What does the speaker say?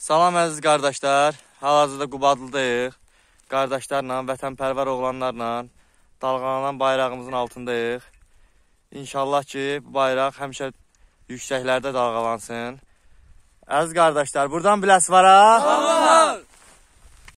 Salam əziz qardaşlar. Hal-hazırda Qubadlıdayıq. Qardaşlarla, vətənpərvər oğlanlarla dalğalanan bayrağımızın altındayıq. İnşallah ki, bu bayraq həmişə yüksəklərdə dalğalansın. Əziz qardaşlar, buradan biləs varaq.